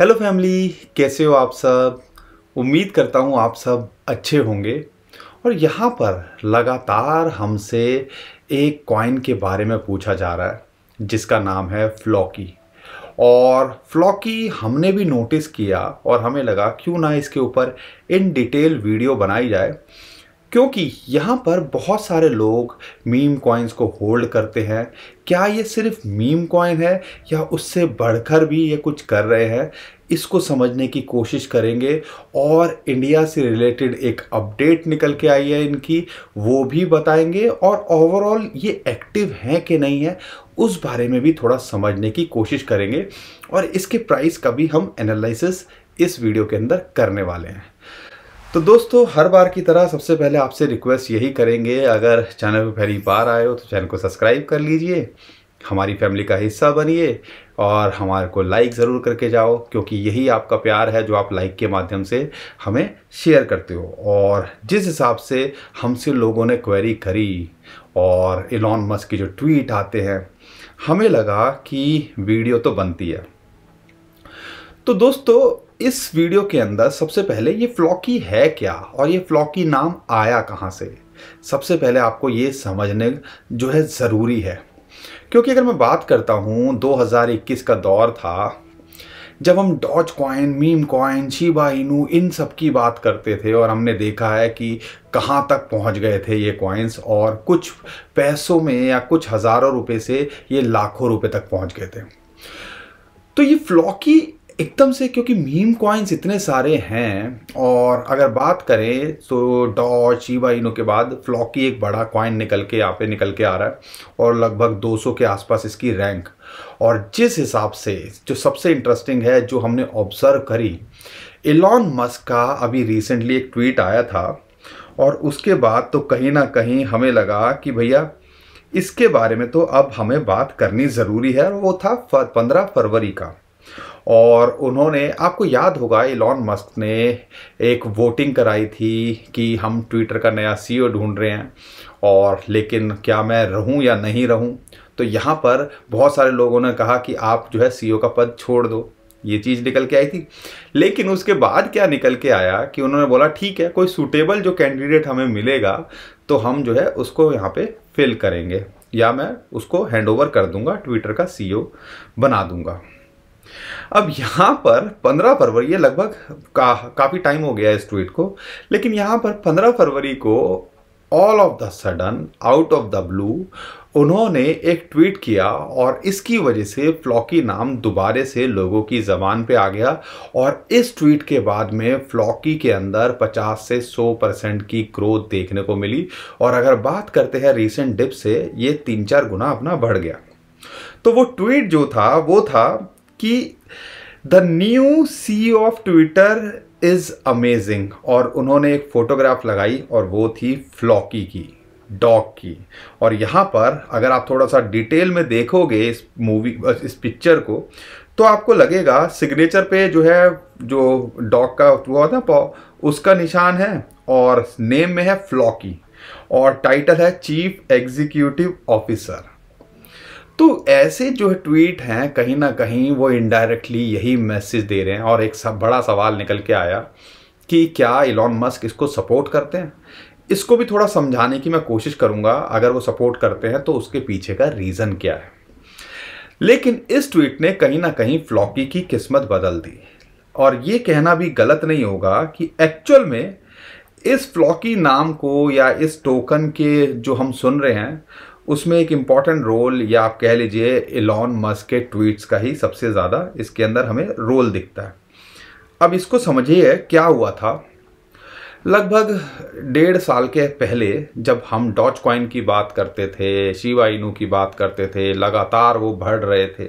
hello family कैसे हो आप सब उम्मीद करता हूँ आप सब अच्छे होंगे और यहाँ पर लगातार हमसे एक कॉइन के बारे में पूछा जा रहा है जिसका नाम है फ्लॉकी और फ्लॉकी हमने भी नोटिस किया और हमें लगा क्यों ना इसके ऊपर इन डिटेल वीडियो बनाई जाए क्योंकि यहाँ पर बहुत सारे लोग मीम कॉइन्स को होल्ड करते हैं क्या ये सिर्फ मीम कॉइन है या उससे बढ़कर भी ये कुछ कर रहे हैं इसको समझने की कोशिश करेंगे और इंडिया से रिलेटेड एक अपडेट निकल के आई है इनकी वो भी बताएंगे और ओवरऑल ये एक्टिव हैं कि नहीं है उस बारे में भी थोड़ा समझने की कोशिश करेंगे और इसके प्राइस का भी हम एनालिसिस इस वीडियो के अंदर करने वाले हैं तो दोस्तों हर बार की तरह सबसे पहले आपसे रिक्वेस्ट यही करेंगे अगर चैनल पर पहली बार आए हो तो चैनल को सब्सक्राइब कर लीजिए हमारी फैमिली का हिस्सा बनिए और हमारे को लाइक ज़रूर करके जाओ क्योंकि यही आपका प्यार है जो आप लाइक के माध्यम से हमें शेयर करते हो और जिस हिसाब से हमसे लोगों ने क्वेरी करी और एलॉन मस्क के जो ट्वीट आते हैं हमें लगा कि वीडियो तो बनती है तो दोस्तों इस वीडियो के अंदर सबसे पहले ये फ्लॉकी है क्या और ये फ्लॉकी नाम आया कहाँ से सबसे पहले आपको ये समझने जो है ज़रूरी है क्योंकि अगर मैं बात करता हूँ 2021 का दौर था जब हम Dogecoin meme coin Shiba Inu इन सब की बात करते थे और हमने देखा है कि कहाँ तक पहुँच गए थे ये कॉइन्स और कुछ पैसों में या कुछ हज़ारों रुपए से ये लाखों रुपए तक पहुँच गए थे तो ये फ्लॉकी एकदम से क्योंकि मीम कॉइन्स इतने सारे हैं और अगर बात करें तो डॉच शिवा इनो के बाद फ्लॉकी एक बड़ा कॉइन निकल के यहाँ पे निकल के आ रहा है और लगभग 200 के आसपास इसकी रैंक और जिस हिसाब से जो सबसे इंटरेस्टिंग है जो हमने ऑब्जर्व करी एलॉन मस्क का अभी रिसेंटली एक ट्वीट आया था और उसके बाद तो कहीं ना कहीं हमें लगा कि भैया इसके बारे में तो अब हमें बात करनी ज़रूरी है और वो था पंद्रह फरवरी का और उन्होंने आपको याद होगा एलॉन मस्क ने एक वोटिंग कराई थी कि हम ट्विटर का नया सीईओ ढूंढ रहे हैं और लेकिन क्या मैं रहूं या नहीं रहूं तो यहाँ पर बहुत सारे लोगों ने कहा कि आप जो है सीईओ का पद छोड़ दो ये चीज़ निकल के आई थी लेकिन उसके बाद क्या निकल के आया कि उन्होंने बोला ठीक है कोई सूटेबल जो कैंडिडेट हमें मिलेगा तो हम जो है उसको यहाँ पे फिल करेंगे या मैं उसको हैंडओवर कर दूंगा ट्विटर का सीईओ बना दूंगा अब यहाँ पर 15 फरवरी ये लगभग का, काफ़ी टाइम हो गया इस ट्वीट को लेकिन यहाँ पर 15 फरवरी को all of the sudden out of the blue उन्होंने एक ट्वीट किया और इसकी वजह से फ्लॉकी नाम दोबारे से लोगों की ज़बान पे आ गया और इस ट्वीट के बाद में फ्लॉकी के अंदर 50 से 100 परसेंट की ग्रोथ देखने को मिली और अगर बात करते हैं रिसेंट डिप से ये तीन चार गुना अपना बढ़ गया तो वो ट्वीट जो था वो था कि the new CEO of Twitter is amazing और उन्होंने एक फ़ोटोग्राफ लगाई और वो थी फ्लॉकी की डॉग की और यहाँ पर अगर आप थोड़ा सा डिटेल में देखोगे इस मूवी इस पिक्चर को तो आपको लगेगा सिग्नेचर पे जो है जो डॉग का होता है पाव उसका निशान है और नेम में है फ्लॉकी और टाइटल है चीफ एग्जीक्यूटिव ऑफिसर तो ऐसे जो है ट्वीट हैं कहीं ना कहीं वो इनडायरेक्टली यही मैसेज दे रहे हैं और एक सब बड़ा सवाल निकल के आया कि क्या इलॉन मस्क इसको सपोर्ट करते हैं इसको भी थोड़ा समझाने की मैं कोशिश करूंगा अगर वो सपोर्ट करते हैं तो उसके पीछे का रीज़न क्या है लेकिन इस ट्वीट ने कहीं ना कहीं फ्लॉकी की किस्मत बदल दी और ये कहना भी गलत नहीं होगा कि एक्चुअल में इस फ्लॉकी नाम को या इस टोकन के जो हम सुन रहे हैं उसमें एक इम्पॉर्टेंट रोल या आप कह लीजिए एलॉन मस्क के ट्वीट्स का ही सबसे ज़्यादा इसके अंदर हमें रोल दिखता है अब इसको समझिए क्या हुआ था लगभग डेढ़ साल के पहले जब हम डॉच कॉइन की बात करते थे शिवा इनू की बात करते थे लगातार वो बढ़ रहे थे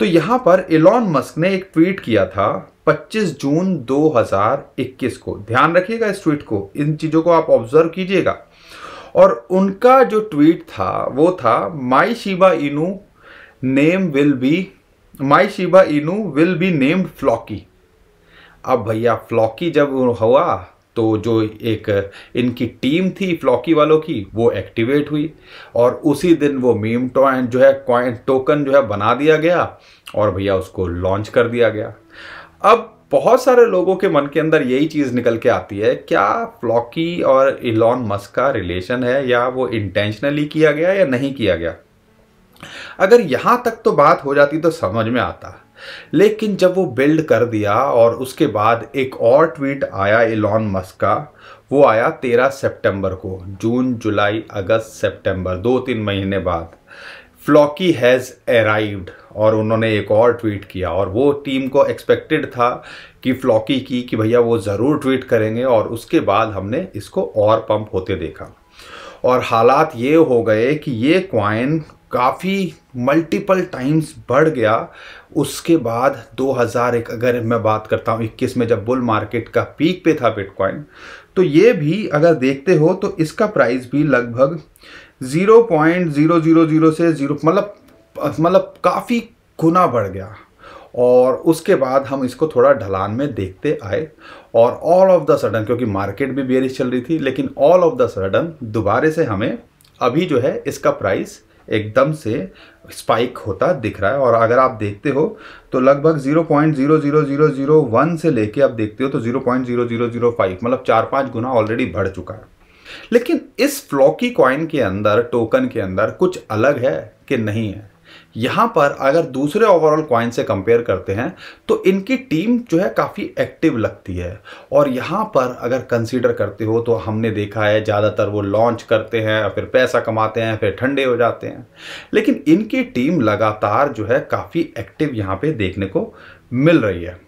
तो यहाँ पर एलॉन मस्क ने एक ट्वीट किया था 25 जून 2021 को ध्यान रखिएगा इस ट्वीट को इन चीज़ों को आप ऑब्जर्व कीजिएगा और उनका जो ट्वीट था वो था my Shiba Inu name will be my Shiba Inu will be named Floki अब भैया फ्लॉकी जब हुआ तो जो एक इनकी टीम थी फ्लॉकी वालों की वो एक्टिवेट हुई और उसी दिन वो मीम टॉइन जो है कॉइन टोकन जो है बना दिया गया और भैया उसको लॉन्च कर दिया गया अब बहुत सारे लोगों के मन के अंदर यही चीज़ निकल के आती है क्या फ्लॉकी और इलॉन मस्क का रिलेशन है या वो इंटेंशनली किया गया या नहीं किया गया अगर यहाँ तक तो बात हो जाती तो समझ में आता लेकिन जब वो बिल्ड कर दिया और उसके बाद एक और ट्वीट आया इलॉन मस्क का वो आया तेरह सितंबर को जून जुलाई अगस्त सितंबर दो तीन महीने बाद फ्लॉकी हैज़ अराइव्ड और उन्होंने एक और ट्वीट किया और वो टीम को एक्सपेक्टेड था कि फ्लॉकी की कि भैया वो ज़रूर ट्वीट करेंगे और उसके बाद हमने इसको और पंप होते देखा और हालात ये हो गए कि ये क्वाइन काफ़ी मल्टीपल टाइम्स बढ़ गया उसके बाद 2001 अगर मैं बात करता हूँ 21 में जब बुल मार्केट का पीक पे था बिटकॉइन तो ये भी अगर देखते हो तो इसका प्राइस भी लगभग 0.000 से जीरो मतलब मतलब काफ़ी गुना बढ़ गया और उसके बाद हम इसको थोड़ा ढलान में देखते आए और ऑल ऑफ द सडन क्योंकि मार्केट भी बेरिश चल रही थी लेकिन ऑल ऑफ द सडन दोबारे से हमें अभी जो है इसका प्राइस एकदम से स्पाइक होता दिख रहा है और अगर आप देखते हो तो लगभग 0.00001 से लेके आप देखते हो तो 0.0005 मतलब चार पाँच गुना ऑलरेडी बढ़ चुका है लेकिन इस फ्लॉकी कॉइन के अंदर टोकन के अंदर कुछ अलग है कि नहीं है यहाँ पर अगर दूसरे ओवरऑल क्वाइन से कंपेयर करते हैं तो इनकी टीम जो है काफ़ी एक्टिव लगती है और यहाँ पर अगर कंसीडर करते हो तो हमने देखा है ज़्यादातर वो लॉन्च करते हैं फिर पैसा कमाते हैं फिर ठंडे हो जाते हैं लेकिन इनकी टीम लगातार जो है काफ़ी एक्टिव यहाँ पर देखने को मिल रही है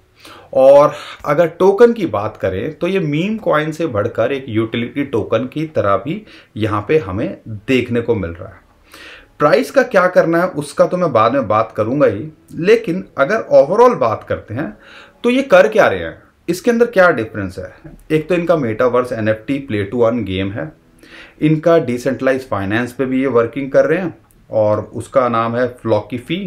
और अगर टोकन की बात करें तो ये मीम क्वाइन से बढ़कर एक यूटिलिटी टोकन की तरह भी यहाँ पे हमें देखने को मिल रहा है प्राइस का क्या करना है उसका तो मैं बाद में बात करूंगा ही लेकिन अगर ओवरऑल बात करते हैं तो ये कर क्या रहे हैं इसके अंदर क्या डिफरेंस है एक तो इनका metaverse N F T play to earn game है इनका डिसेंट्रलाइज फाइनेंस पे भी ये वर्किंग कर रहे हैं और उसका नाम है फ्लॉकी फी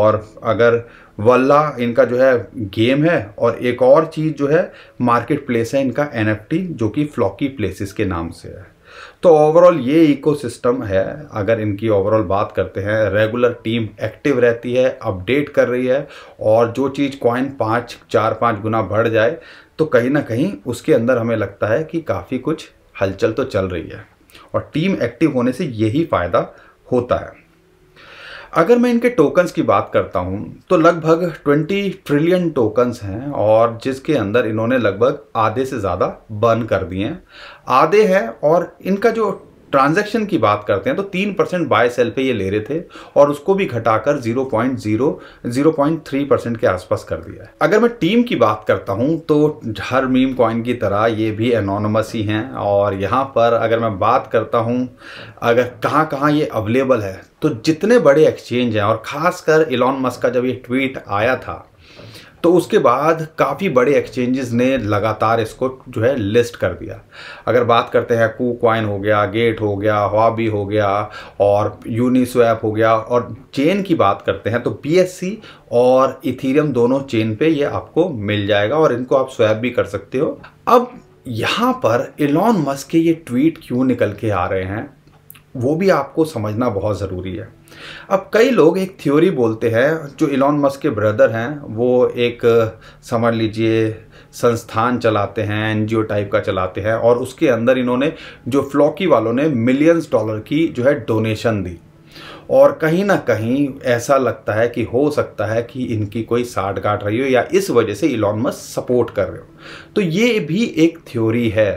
और अगर वल्ला इनका जो है गेम है और एक और चीज़ जो है मार्केट प्लेस है इनका एन जो कि फ्लॉकी प्लेसिस के नाम से है तो ओवरऑल ये इकोसिस्टम है अगर इनकी ओवरऑल बात करते हैं रेगुलर टीम एक्टिव रहती है अपडेट कर रही है और जो चीज़ कॉइन पाँच चार पाँच गुना बढ़ जाए तो कहीं ना कहीं उसके अंदर हमें लगता है कि काफ़ी कुछ हलचल तो चल रही है और टीम एक्टिव होने से यही फ़ायदा होता है अगर मैं इनके टोकन्स की बात करता हूँ तो लगभग 20 ट्रिलियन टोकन्स हैं और जिसके अंदर इन्होंने लगभग आधे से ज़्यादा बर्न कर दिए हैं आधे है और इनका जो ट्रांजैक्शन की बात करते हैं तो तीन परसेंट बाय सेल पे ये ले रहे थे और उसको भी घटाकर zero point zero zero point three percent के आसपास कर दिया है अगर मैं टीम की बात करता हूँ तो हर मीम कॉइन की तरह ये भी एनोनमस ही हैं और यहाँ पर अगर मैं बात करता हूँ अगर कहाँ कहाँ ये अवेलेबल है तो जितने बड़े एक्सचेंज हैं और ख़ासकर इलॉन मस्क का जब ये ट्वीट आया था तो उसके बाद काफ़ी बड़े एक्सचेंजेस ने लगातार इसको जो है लिस्ट कर दिया अगर बात करते हैं कू क्वाइन हो गया गेट हो गया हॉबी हो गया और यूनिस्वैप हो गया और चेन की बात करते हैं तो पी और इथीरियम दोनों चेन पे ये आपको मिल जाएगा और इनको आप स्वैप भी कर सकते हो अब यहाँ पर इलॉन मस्क के ये ट्वीट क्यों निकल के आ रहे हैं वो भी आपको समझना बहुत ज़रूरी है अब कई लोग एक थ्योरी बोलते हैं जो इलॉन मस्क के ब्रदर हैं वो एक समझ लीजिए संस्थान चलाते हैं एनजीओ टाइप का चलाते हैं और उसके अंदर इन्होंने जो फ्लॉकी वालों ने मिलियंस डॉलर की जो है डोनेशन दी और कहीं ना कहीं ऐसा लगता है कि हो सकता है कि इनकी कोई साठ गांठ रही हो या इस वजह से इलॉन मस्क सपोर्ट कर रहे हो तो ये भी एक थ्योरी है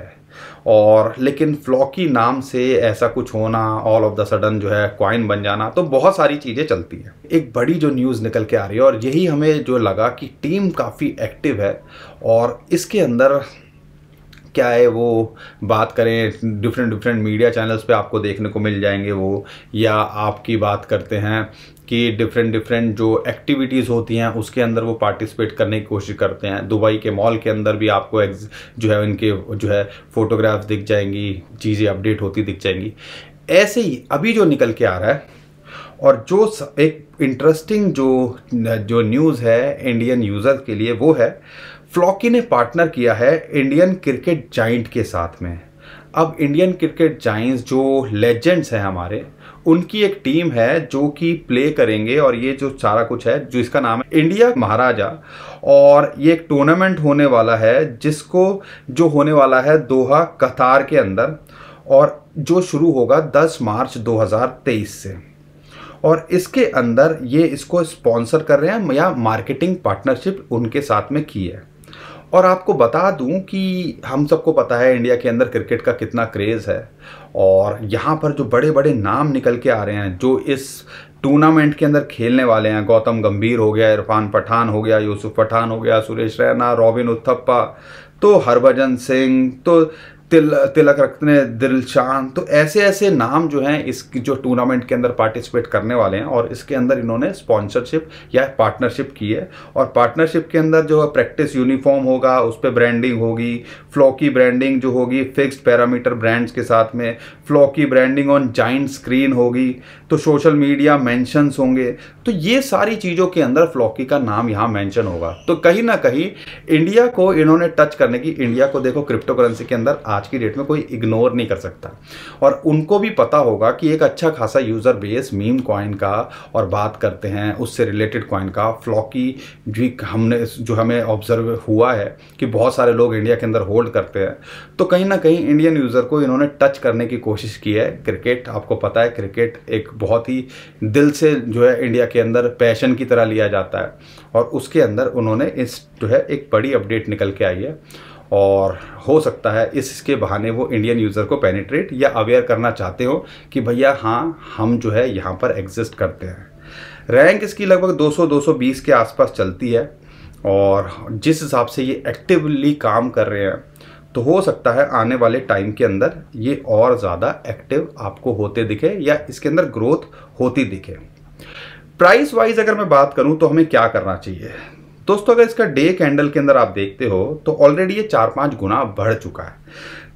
और लेकिन फ्लॉकी नाम से ऐसा कुछ होना ऑल ऑफ द सडन जो है क्वाइन बन जाना तो बहुत सारी चीज़ें चलती हैं एक बड़ी जो न्यूज़ निकल के आ रही है और यही हमें जो लगा कि टीम काफ़ी एक्टिव है और इसके अंदर क्या है वो बात करें डिफरेंट डिफरेंट मीडिया चैनल्स पे आपको देखने को मिल जाएंगे वो या आपकी बात करते हैं की डिफरेंट डिफरेंट जो एक्टिविटीज़ होती हैं उसके अंदर वो पार्टिसिपेट करने की कोशिश करते हैं दुबई के मॉल के अंदर भी आपको जो है उनके जो है फ़ोटोग्राफ दिख जाएंगी चीज़ें अपडेट होती दिख जाएंगी ऐसे ही अभी जो निकल के आ रहा है और जो एक इंटरेस्टिंग जो जो न्यूज़ है इंडियन यूज़र के लिए वो है फ्लॉकी ने पार्टनर किया है इंडियन क्रिकेट जाइंट के साथ में अब इंडियन क्रिकेट जाइंट्स जो लेजेंड्स हैं हमारे उनकी एक टीम है जो कि प्ले करेंगे और ये जो सारा कुछ है जो इसका नाम है इंडिया महाराजा और ये एक टूर्नामेंट होने वाला है जिसको जो होने वाला है दोहा कतार के अंदर और जो शुरू होगा 10 मार्च 2023 से और इसके अंदर ये इसको स्पॉन्सर कर रहे हैं या मार्केटिंग पार्टनरशिप उनके साथ में की है और आपको बता दूं कि हम सबको पता है इंडिया के अंदर क्रिकेट का कितना क्रेज़ है और यहाँ पर जो बड़े बड़े नाम निकल के आ रहे हैं जो इस टूर्नामेंट के अंदर खेलने वाले हैं गौतम गंभीर हो गया इरफान पठान हो गया यूसुफ पठान हो गया सुरेश रैना रॉबिन उत्थप्पा तो हरभजन सिंह तो तिल तिलक रखने दिल चांद तो ऐसे ऐसे नाम जो हैं इस जो टूर्नामेंट के अंदर पार्टिसिपेट करने वाले हैं और इसके अंदर इन्होंने स्पॉन्सरशिप या पार्टनरशिप की है और पार्टनरशिप के अंदर जो प्रैक्टिस यूनिफॉर्म होगा उस पर ब्रांडिंग होगी फ्लॉकी ब्रांडिंग जो होगी फिक्स्ड पैरामीटर ब्रांड्स के साथ में Floki branding on giant screen होगी तो सोशल मीडिया मेंशंस होंगे तो ये सारी चीज़ों के अंदर फ्लॉकी का नाम यहाँ मेंशन होगा तो कहीं ना कहीं इंडिया को इन्होंने टच करने की इंडिया को देखो क्रिप्टो करेंसी के अंदर आज की डेट में कोई इग्नोर नहीं कर सकता और उनको भी पता होगा कि एक अच्छा खासा यूज़र बेस मीम कॉइन का और बात करते हैं उससे रिलेटेड कॉइन का फ्लॉकी जी हमने जो हमें ऑब्जर्व हुआ है कि बहुत सारे लोग इंडिया के अंदर होल्ड करते हैं तो कहीं ना कहीं इंडियन यूज़र को इन्होंने टच करने की कोशिश की है क्रिकेट आपको पता है क्रिकेट एक बहुत ही दिल से जो है इंडिया के अंदर पैशन की तरह लिया जाता है और उसके अंदर उन्होंने इस जो है एक बड़ी अपडेट निकल के आई है और हो सकता है इसके बहाने वो इंडियन यूज़र को पेनिट्रेट या अवेयर करना चाहते हो कि भैया हाँ हम जो है यहाँ पर एग्जिस्ट करते हैं रैंक इसकी लगभग 200-220 के आसपास चलती है और जिस हिसाब से ये एक्टिवली काम कर रहे हैं तो हो सकता है आने वाले टाइम के अंदर ये और ज़्यादा एक्टिव आपको होते दिखे या इसके अंदर ग्रोथ होती दिखे प्राइस वाइज अगर मैं बात करूं तो हमें क्या करना चाहिए दोस्तों अगर इसका डे कैंडल के अंदर आप देखते हो तो ऑलरेडी ये चार पाँच गुना बढ़ चुका है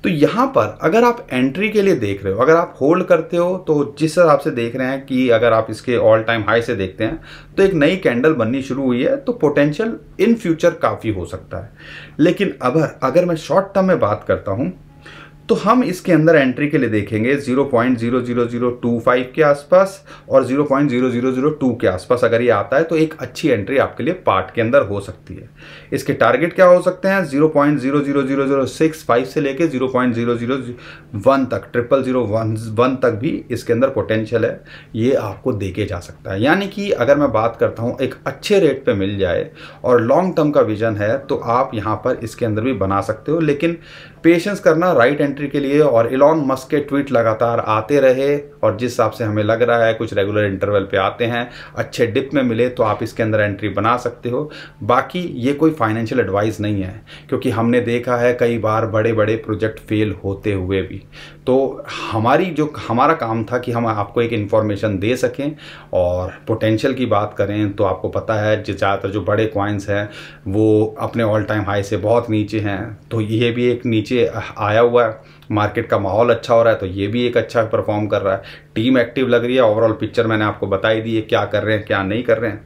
तो यहाँ पर अगर आप एंट्री के लिए देख रहे हो अगर आप होल्ड करते हो तो जिस हिसाब से देख रहे हैं कि अगर आप इसके ऑल टाइम हाई से देखते हैं तो एक नई कैंडल बननी शुरू हुई है तो पोटेंशियल इन फ्यूचर काफ़ी हो सकता है लेकिन अब अगर मैं शॉर्ट टर्म में बात करता हूँ तो हम इसके अंदर एंट्री के लिए देखेंगे 0.00025 के आसपास और 0.0002 के आसपास अगर ये आता है तो एक अच्छी एंट्री आपके लिए पार्ट के अंदर हो सकती है इसके टारगेट क्या हो सकते हैं 0.00065 से लेके 0.001 तक ट्रिपल जीरो वन तक भी इसके अंदर पोटेंशियल है ये आपको देखे जा सकता है यानी कि अगर मैं बात करता हूँ एक अच्छे रेट पर मिल जाए और लॉन्ग टर्म का विजन है तो आप यहाँ पर इसके अंदर भी बना सकते हो लेकिन पेशेंस करना राइट एंट्री के लिए और इलॉन मस्क के ट्वीट लगातार आते रहे और जिस हिसाब से हमें लग रहा है कुछ रेगुलर इंटरवल पे आते हैं अच्छे डिप में मिले तो आप इसके अंदर एंट्री बना सकते हो बाकी ये कोई फाइनेंशियल एडवाइस नहीं है क्योंकि हमने देखा है कई बार बड़े बड़े प्रोजेक्ट फेल होते हुए भी तो हमारी जो हमारा काम था कि हम आपको एक इन्फॉर्मेशन दे सकें और पोटेंशियल की बात करें तो आपको पता है ज़्यादातर जो बड़े क्वाइंस हैं वो अपने ऑल टाइम हाई से बहुत नीचे हैं तो ये भी एक नीचे नीचे आया हुआ है मार्केट का माहौल अच्छा हो रहा है तो ये भी एक अच्छा परफॉर्म कर रहा है टीम एक्टिव लग रही है ओवरऑल पिक्चर मैंने आपको बताई दी है क्या कर रहे हैं क्या नहीं कर रहे हैं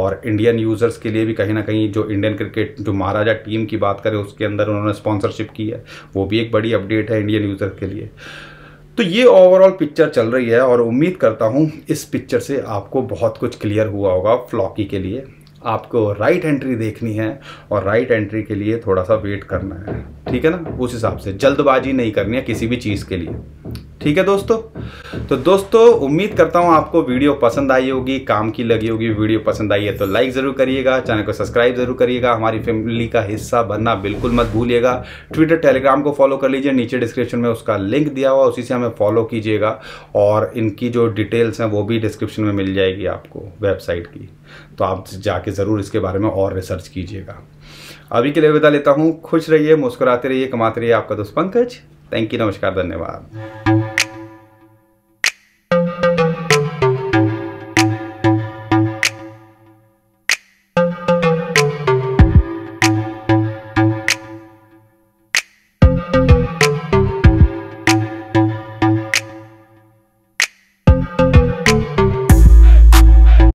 और इंडियन यूज़र्स के लिए भी कहीं ना कहीं जो इंडियन क्रिकेट जो महाराजा टीम की बात करें उसके अंदर उन्होंने स्पॉन्सरशिप की है वो भी एक बड़ी अपडेट है इंडियन यूज़र के लिए तो ये ओवरऑल पिक्चर चल रही है और उम्मीद करता हूँ इस पिक्चर से आपको बहुत कुछ क्लियर हुआ होगा फ्लॉकी के लिए आपको राइट एंट्री देखनी है और राइट एंट्री के लिए थोड़ा सा वेट करना है ठीक है ना उस हिसाब से जल्दबाजी नहीं करनी है किसी भी चीज़ के लिए ठीक है दोस्तों तो दोस्तों उम्मीद करता हूँ आपको वीडियो पसंद आई होगी काम की लगी होगी वीडियो पसंद आई है तो लाइक ज़रूर करिएगा चैनल को सब्सक्राइब जरूर करिएगा हमारी फैमिली का हिस्सा बनना बिल्कुल मत भूलिएगा ट्विटर टेलीग्राम को फॉलो कर लीजिए नीचे डिस्क्रिप्शन में उसका लिंक दिया हुआ उसी से हमें फॉलो कीजिएगा और इनकी जो डिटेल्स हैं वो भी डिस्क्रिप्शन में मिल जाएगी आपको वेबसाइट की तो आप जाके ज़रूर इसके बारे में और रिसर्च कीजिएगा अभी के लिए विदा लेता हूँ खुश रहिए मुस्कुराते रहिए कमाते रहिए आपका दोस्त पंकज थैंक यू नमस्कार धन्यवाद